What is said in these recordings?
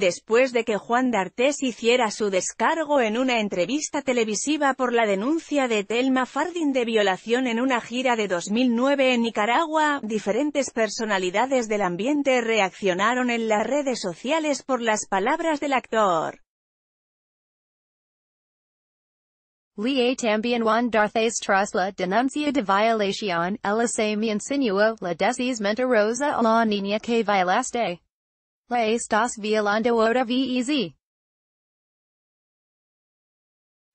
después de que Juan d'Artés hiciera su descargo en una entrevista televisiva por la denuncia de Telma Fardin de violación en una gira de 2009 en Nicaragua, diferentes personalidades del ambiente reaccionaron en las redes sociales por las palabras del actor.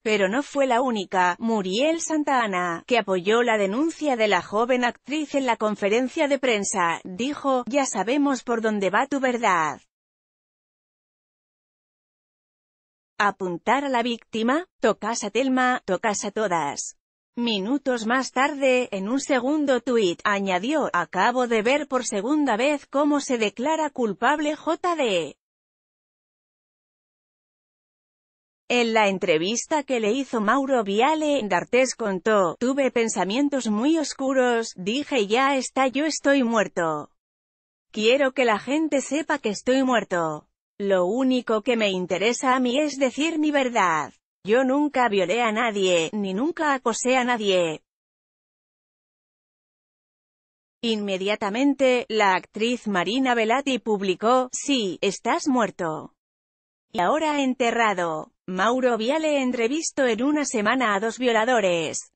Pero no fue la única, Muriel Santana, que apoyó la denuncia de la joven actriz en la conferencia de prensa, dijo, ya sabemos por dónde va tu verdad. ¿Apuntar a la víctima? Tocas a Telma, tocas a todas. Minutos más tarde, en un segundo tuit, añadió, acabo de ver por segunda vez cómo se declara culpable JD. En la entrevista que le hizo Mauro Viale, D'Artes contó, tuve pensamientos muy oscuros, dije ya está yo estoy muerto. Quiero que la gente sepa que estoy muerto. Lo único que me interesa a mí es decir mi verdad. Yo nunca violé a nadie, ni nunca acosé a nadie. Inmediatamente, la actriz Marina Velati publicó, Sí, estás muerto. Y ahora enterrado. Mauro Viale entrevistó en una semana a dos violadores.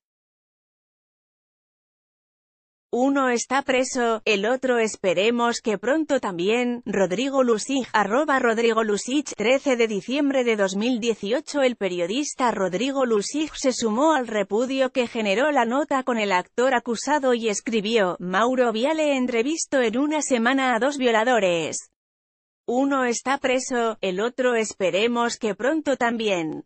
Uno está preso, el otro esperemos que pronto también, Rodrigo Lusig, arroba Rodrigo Lusich, 13 de diciembre de 2018 El periodista Rodrigo Lusig se sumó al repudio que generó la nota con el actor acusado y escribió, Mauro Viale entrevisto en una semana a dos violadores. Uno está preso, el otro esperemos que pronto también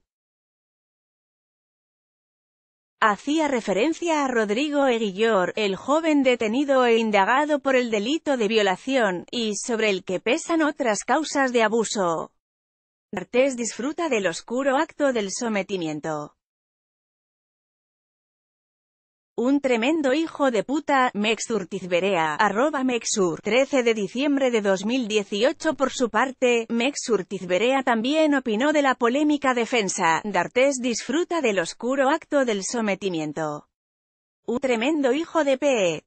hacía referencia a Rodrigo Eguillor, el joven detenido e indagado por el delito de violación, y sobre el que pesan otras causas de abuso. Artés disfruta del oscuro acto del sometimiento. Un tremendo hijo de puta, Mexurtizberea. arroba Mexur, 13 de diciembre de 2018 Por su parte, Mexurtizberea también opinó de la polémica defensa, D'Artes disfruta del oscuro acto del sometimiento. Un tremendo hijo de pe...